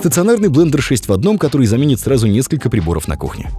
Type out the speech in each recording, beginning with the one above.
Стационарный блендер 6 в одном, который заменит сразу несколько приборов на кухне.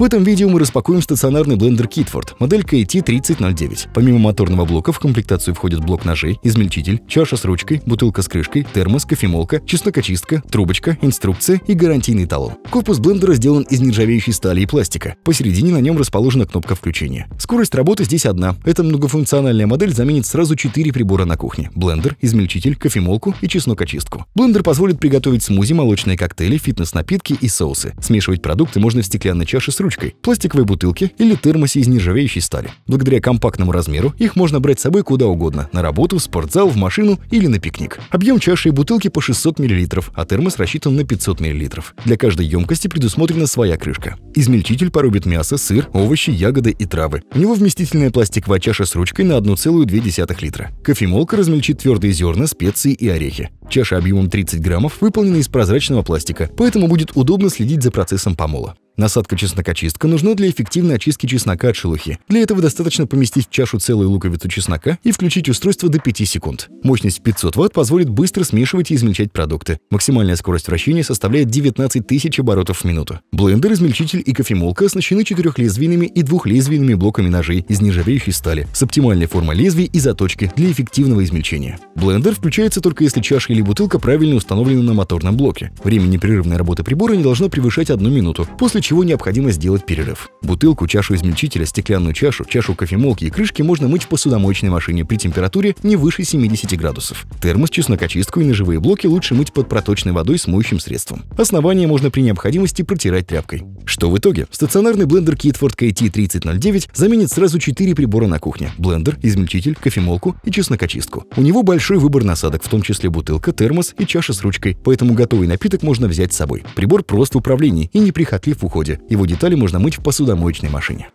В этом видео мы распакуем стационарный блендер Kitford, модель KT3009. Помимо моторного блока в комплектацию входят блок ножей, измельчитель, чаша с ручкой, бутылка с крышкой, термос, кофемолка, чеснокочистка, трубочка, инструкция и гарантийный талон. Корпус блендера сделан из нержавеющей стали и пластика. Посередине на нем расположена кнопка включения. Скорость работы здесь одна. Эта многофункциональная модель заменит сразу 4 прибора на кухне – блендер, измельчитель, кофемолку и чеснокочистку. Блендер позволит приготовить смузи, молочные коктейли, фитнес-напитки и соусы. Смешивать продукты можно в стеклянной чаше с ручкой ручкой, пластиковой бутылке или термосе из нержавеющей стали. Благодаря компактному размеру их можно брать с собой куда угодно – на работу, в спортзал, в машину или на пикник. Объем чаши и бутылки по 600 мл, а термос рассчитан на 500 мл. Для каждой емкости предусмотрена своя крышка. Измельчитель порубит мясо, сыр, овощи, ягоды и травы. У него вместительная пластиковая чаша с ручкой на 1,2 литра. Кофемолка размельчит твердые зерна, специи и орехи. Чаша объемом 30 граммов выполнена из прозрачного пластика, поэтому будет удобно следить за процессом помола. Насадка чеснокочистка нужна для эффективной очистки чеснока от шелухи. Для этого достаточно поместить в чашу целую луковицу чеснока и включить устройство до 5 секунд. Мощность 500 Вт позволит быстро смешивать и измельчать продукты. Максимальная скорость вращения составляет 19 тысяч оборотов в минуту. Блендер, измельчитель и кофемолка оснащены четырехлезвийными и двухлезвийными блоками ножей из нержавеющей стали с оптимальной формой лезвий и заточки для эффективного измельчения. Блендер включается только если чаша или бутылка правильно установлены на моторном блоке. Время непрерывной работы прибора не должно превышать одну минуту, после чего чего необходимо сделать перерыв. Бутылку, чашу измельчителя, стеклянную чашу, чашу кофемолки и крышки можно мыть в посудомоечной машине при температуре не выше 70 градусов. Термос, чеснокочистку и ножевые блоки лучше мыть под проточной водой с моющим средством. Основание можно при необходимости протирать тряпкой. Что в итоге? Стационарный блендер Kitford KT3009 заменит сразу 4 прибора на кухне – блендер, измельчитель, кофемолку и чеснокочистку. У него большой выбор насадок, в том числе бутылка, термос и чаша с ручкой, поэтому готовый напиток можно взять с собой. Прибор прост в управлении и неприхотлив в уходе. Его детали можно мыть в посудомоечной машине.